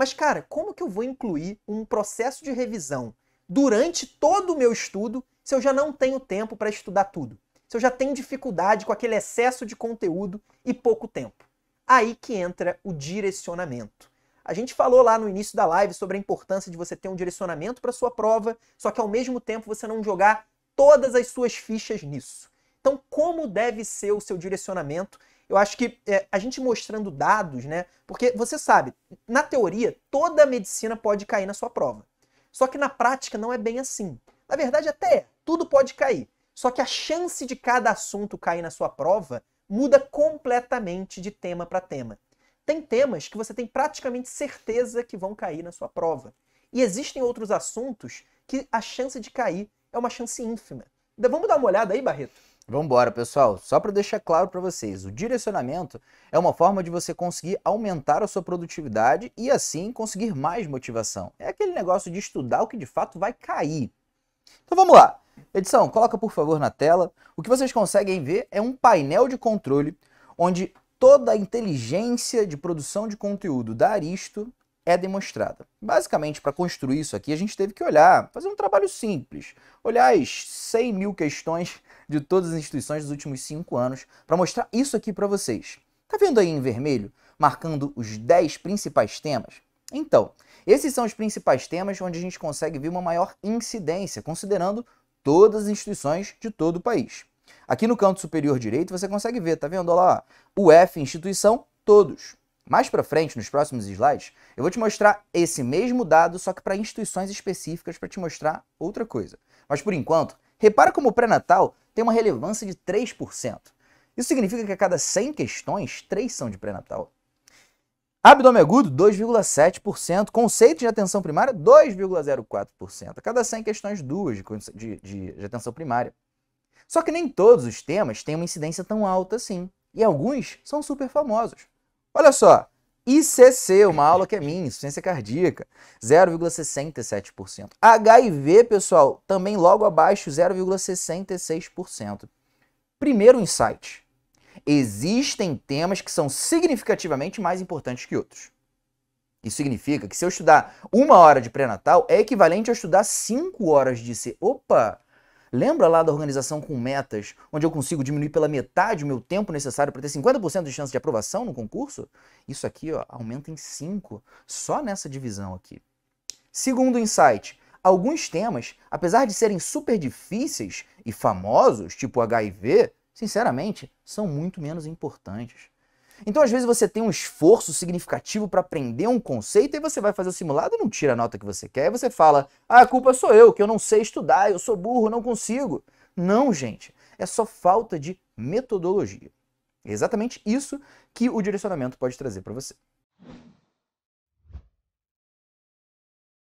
Mas, cara, como que eu vou incluir um processo de revisão durante todo o meu estudo se eu já não tenho tempo para estudar tudo? Se eu já tenho dificuldade com aquele excesso de conteúdo e pouco tempo? Aí que entra o direcionamento. A gente falou lá no início da live sobre a importância de você ter um direcionamento para sua prova, só que ao mesmo tempo você não jogar todas as suas fichas nisso. Então, como deve ser o seu direcionamento? Eu acho que é, a gente mostrando dados, né? Porque você sabe, na teoria, toda medicina pode cair na sua prova. Só que na prática não é bem assim. Na verdade, até é. Tudo pode cair. Só que a chance de cada assunto cair na sua prova muda completamente de tema para tema. Tem temas que você tem praticamente certeza que vão cair na sua prova. E existem outros assuntos que a chance de cair é uma chance ínfima. Então, vamos dar uma olhada aí, Barreto? Vamos embora, pessoal. Só para deixar claro para vocês, o direcionamento é uma forma de você conseguir aumentar a sua produtividade e assim conseguir mais motivação. É aquele negócio de estudar o que de fato vai cair. Então vamos lá. Edição, coloca por favor na tela. O que vocês conseguem ver é um painel de controle onde toda a inteligência de produção de conteúdo da Aristo é demonstrada. Basicamente, para construir isso aqui, a gente teve que olhar, fazer um trabalho simples, olhar as 100 mil questões de todas as instituições dos últimos cinco anos para mostrar isso aqui para vocês. Tá vendo aí em vermelho, marcando os 10 principais temas? Então, esses são os principais temas onde a gente consegue ver uma maior incidência, considerando todas as instituições de todo o país. Aqui no canto superior direito você consegue ver, tá vendo? Olha lá, UF, instituição, todos. Mais para frente, nos próximos slides, eu vou te mostrar esse mesmo dado, só que para instituições específicas, para te mostrar outra coisa. Mas por enquanto, repara como o pré-natal tem uma relevância de 3%. Isso significa que a cada 100 questões, 3 são de pré-natal. Abdômen agudo, 2,7%. Conceito de atenção primária, 2,04%. A cada 100 questões, 2 de, de, de atenção primária. Só que nem todos os temas têm uma incidência tão alta assim. E alguns são super famosos. Olha só, ICC, uma aula que é minha, insuficiência cardíaca, 0,67%. HIV, pessoal, também logo abaixo, 0,66%. Primeiro insight. Existem temas que são significativamente mais importantes que outros. Isso significa que se eu estudar uma hora de pré-natal, é equivalente a estudar cinco horas de IC. Opa! Lembra lá da organização com metas, onde eu consigo diminuir pela metade o meu tempo necessário para ter 50% de chance de aprovação no concurso? Isso aqui ó, aumenta em 5, só nessa divisão aqui. Segundo insight, alguns temas, apesar de serem super difíceis e famosos, tipo HIV, sinceramente, são muito menos importantes. Então, às vezes, você tem um esforço significativo para aprender um conceito e você vai fazer o simulado e não tira a nota que você quer. E você fala: ah, a culpa sou eu, que eu não sei estudar, eu sou burro, não consigo. Não, gente. É só falta de metodologia. É exatamente isso que o direcionamento pode trazer para você.